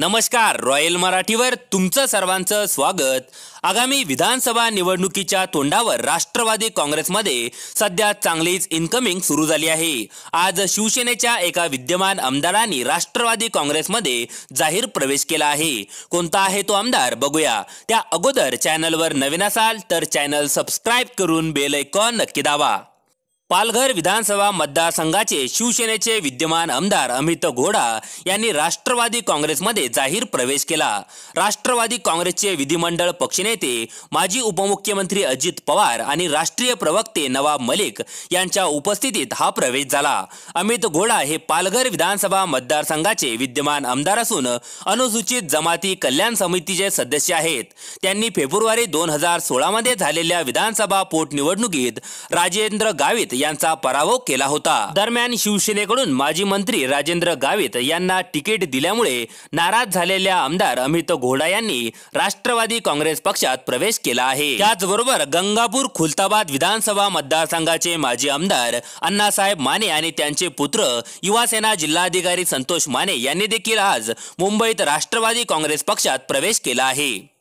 नमस्कार रॉयल मराठीवर तुमचं सर्वांचं स्वागत आगामी विधानसभा निवडणुकीच्या तोंडावर राष्ट्रवादी काँग्रेसमध्ये सध्या चांगलीच इनकमिंग सुरू झाली आहे आज शिवसेनेच्या एका विद्यमान आमदारांनी राष्ट्रवादी काँग्रेसमध्ये जाहीर प्रवेश केला आहे कोणता आहे तो आमदार बघूया त्या अगोदर चॅनलवर नवीन असाल तर चॅनल सबस्क्राईब करून बेल आयकॉन नक्की दावा पालघर विधानसभा मतदारसंघाचे शिवसेनेचे विद्यमान आमदार अमित घोडा यांनी राष्ट्रवादी काँग्रेसमध्ये जाहीर प्रवेश केला राष्ट्रवादी काँग्रेसचे विधिमंडळ पक्षनेते माजी उपमुख्यमंत्री अजित पवार आणि राष्ट्रीय प्रवक्ते नवाब मलिक यांच्या उपस्थितीत हा प्रवेश झाला अमित घोडा हे पालघर विधानसभा मतदारसंघाचे विद्यमान आमदार असून अनुसूचित जमाती कल्याण समितीचे सदस्य आहेत त्यांनी फेब्रुवारी दोन हजार सोळामध्ये झालेल्या विधानसभा पोटनिवडणुकीत राजेंद्र गावित यांचा पराभव केला होता दरम्यान शिवसेनेकडून माजी मंत्री राजेंद्र गावित यांना तिकीट दिल्यामुळे नाराज झालेल्या आमदार अमित घोडा यांनी राष्ट्रवादी काँग्रेस पक्षात प्रवेश केला आहे त्याचबरोबर गंगापूर खुलताबाद विधानसभा मतदारसंघाचे माजी आमदार अण्णासाहेब माने आणि त्यांचे पुत्र युवासेना जिल्हाधिकारी संतोष माने यांनी देखील आज मुंबईत राष्ट्रवादी काँग्रेस पक्षात प्रवेश केला आहे